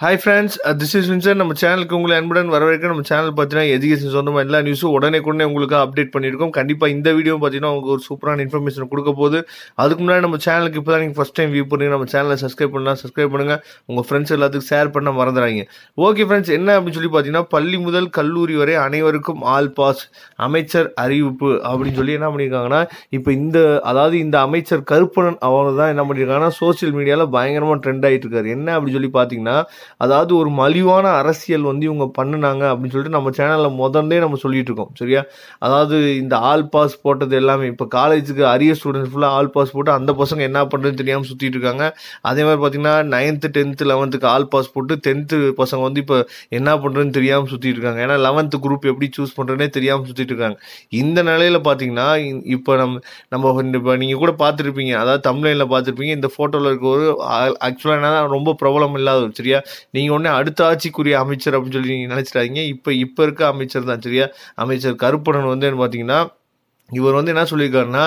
hi friends this is வின்சர் நம்ம சேனலுக்கு உங்களை அன்புடன் வரவேற்க நம்ம சேனல் பார்த்தீங்கன்னா எஜுகேஷன் சொந்தமாக எல்லா நியூஸும் உடனே உடனே உங்களுக்கு அப்டேட் பண்ணியிருக்கோம் கண்டிப்பாக இந்த வீடியோ பார்த்தீங்கன்னா உங்களுக்கு ஒரு சூப்பரான இன்ஃபர்மேஷன் கொடுக்க போது அதுக்கு முன்னாடி நம்ம சேனலுக்கு இப்போ தான் நீங்கள் ஃபஸ்ட் டைம் வியூ பண்ணுறீங்க நம்ம சேனலை சப்ஸ்கிரைப் பண்ணலாம் சப்ஸ்கிரைப் பண்ணுங்கள் உங்கள் ஃப்ரெண்ட்ஸ் எல்லாத்துக்கும் ஷேர் பண்ண மறந்துடுறாங்க ஓகே ஃப்ரெண்ட்ஸ் என்ன அப்படின்னு சொல்லி பார்த்தீங்கன்னா பள்ளி முதல் கல்லூரி வரை அனைவருக்கும் ஆல் பாஸ் அமைச்சர் அறிவிப்பு அப்படின்னு சொல்லி என்ன பண்ணியிருக்காங்கன்னா இப்போ இந்த அதாவது இந்த அமைச்சர் கருப்பணன் அவங்க தான் என்ன பண்ணியிருக்காங்கன்னா சோசியல் மீடியாவில் பயங்கரமாக ட்ரெண்ட் ஆகிட்டு இருக்காரு என்ன அப்படின்னு சொல்லி பார்த்தீங்கன்னா அதாவது ஒரு மலிவான அரசியல் வந்து இவங்க பண்ணினாங்க அப்படின்னு சொல்லிட்டு நம்ம சேனலில் முதல்லே நம்ம சொல்லிட்டு இருக்கோம் சரியா அதாவது இந்த ஆல் பாஸ் போட்டது எல்லாமே இப்போ காலேஜுக்கு அரிய ஸ்டூடெண்ட்ஸ் ஃபுல்லாக ஆல் பாஸ் போட்டு அந்த பசங்க என்ன பண்ணுறதுன்னு தெரியாமல் சுற்றிட்டு இருக்காங்க அதே மாதிரி பார்த்தீங்கன்னா நைன்த்து டென்த்து லெவன்த்துக்கு ஆல் பாஸ் போட்டு டென்த்து பசங்க வந்து இப்போ என்ன பண்ணுறதுன்னு தெரியாமல் சுற்றிட்டு இருக்காங்க ஏன்னா லெவன்த்து குரூப் எப்படி சூஸ் பண்ணுறதுனே தெரியாமல் சுற்றிட்டு இருக்காங்க இந்த நிலையில் பார்த்தீங்கன்னா இப்போ நம்ம நம்ம இப்போ நீங்கள் கூட பார்த்துருப்பீங்க அதாவது தமிழ்நிலையில் பார்த்துருப்பீங்க இந்த ஃபோட்டோவில் இருக்க ஒரு ஆக்சுவலாக என்ன ரொம்ப பிரபலம் இல்லாத சரியா நீங்கள் ஒன்றே அடுத்த ஆட்சிக்குரிய அமைச்சர் அப்படின்னு சொல்லி நீங்கள் நினச்சிடாதீங்க இப்போ இப்போ இருக்க அமைச்சர் தான் சரியா அமைச்சர் கருப்பணன் வந்து பார்த்தீங்கன்னா இவர் வந்து என்ன சொல்லியிருக்காருன்னா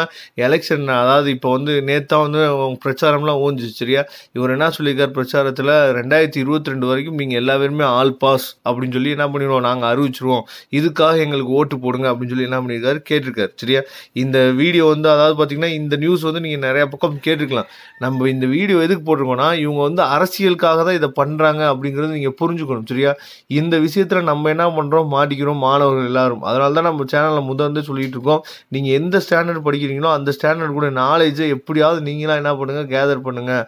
எலெக்ஷன் அதாவது இப்போ வந்து நேத்தா வந்து பிரச்சாரம்லாம் ஓஞ்சிச்சு சரியா இவர் என்ன சொல்லியிருக்கார் பிரச்சாரத்தில் ரெண்டாயிரத்தி இருபத்தி ரெண்டு வரைக்கும் நீங்கள் எல்லா பேருமே ஆல் பாஸ் அப்படின்னு சொல்லி என்ன பண்ணிடுவோம் நாங்கள் அறிவிச்சிருவோம் இதுக்காக எங்களுக்கு ஓட்டு போடுங்க அப்படின்னு சொல்லி என்ன பண்ணியிருக்காரு கேட்டிருக்காரு சரியா இந்த வீடியோ வந்து அதாவது பார்த்தீங்கன்னா இந்த நியூஸ் வந்து நீங்கள் நிறையா பக்கம் கேட்டிருக்கலாம் நம்ம இந்த வீடியோ எதுக்கு போட்டிருக்கோம்னா இவங்க வந்து அரசியலுக்காக தான் இதை பண்ணுறாங்க அப்படிங்கிறது நீங்கள் புரிஞ்சுக்கணும் சரியா இந்த விஷயத்தில் நம்ம என்ன பண்ணுறோம் மாட்டிக்கிறோம் மாணவர்கள் எல்லாரும் அதனால தான் நம்ம சேனலில் முதல் வந்து சொல்லிகிட்டு இருக்கோம் நீங்கள் எந்த ஸ்டாண்டர்ட் படிக்கிறீங்களோ அந்த ஸ்டாண்டர்ட் கூட நாலேஜை எப்படியாவது நீங்களாம் என்ன பண்ணுங்கள் கேதர் பண்ணுங்கள்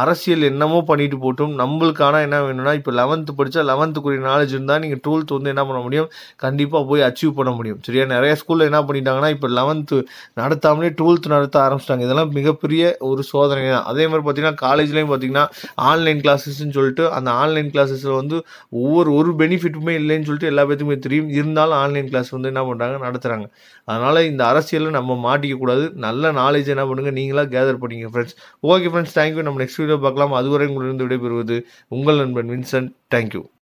அரசியல் என்னமோ பண்ணிட்டு போட்டும் நம்மளுக்கான என்ன வேணும்னா இப்போ லெவன்த்து படித்தா லெவன்த்துக்குரிய நாலேஜ் இருந்தால் நீங்கள் டுவெல்த் வந்து என்ன பண்ண முடியும் கண்டிப்பாக போய் அச்சீவ் பண்ண முடியும் சரியா நிறைய ஸ்கூலில் என்ன பண்ணிட்டாங்கன்னா இப்போ லெவன்த்து நடத்தாமலே டுவெல்த் நடத்த ஆரம்பிச்சிட்டாங்க இதெல்லாம் மிகப்பெரிய ஒரு சோதனை தான் அதே மாதிரி பார்த்திங்கன்னா காலேஜ்லேயும் பார்த்திங்கன்னா ஆன்லைன் கிளாஸஸ்ன்னு சொல்லிட்டு அந்த ஆன்லைன் கிளாஸஸில் வந்து ஒவ்வொரு ஒரு பெனிஃபிட்டுமே இல்லைன்னு சொல்லிட்டு எல்லா பேத்துக்குமே தெரியும் இருந்தாலும் ஆன்லைன் கிளாஸ் வந்து என்ன பண்ணுறாங்க நடத்துகிறாங்க அதனால் இந்த அரசியலில் நம்ம மாட்டிக்கக்கூடாது நல்ல நாலேஜ் என்ன பண்ணுங்கள் நீங்களாக கேதர் பண்ணிங்க ஃப்ரெண்ட்ஸ் ஓகே ஃப்ரெண்ட்ஸ் தேங்க்யூ நம்ம நெக்ஸ்ட் வீடியோ பார்க்கலாம் அதுவரை உங்களிருந்து விடைபெறுவது உங்கள் நண்பன் வின்சென்ட் தேங்க்யூ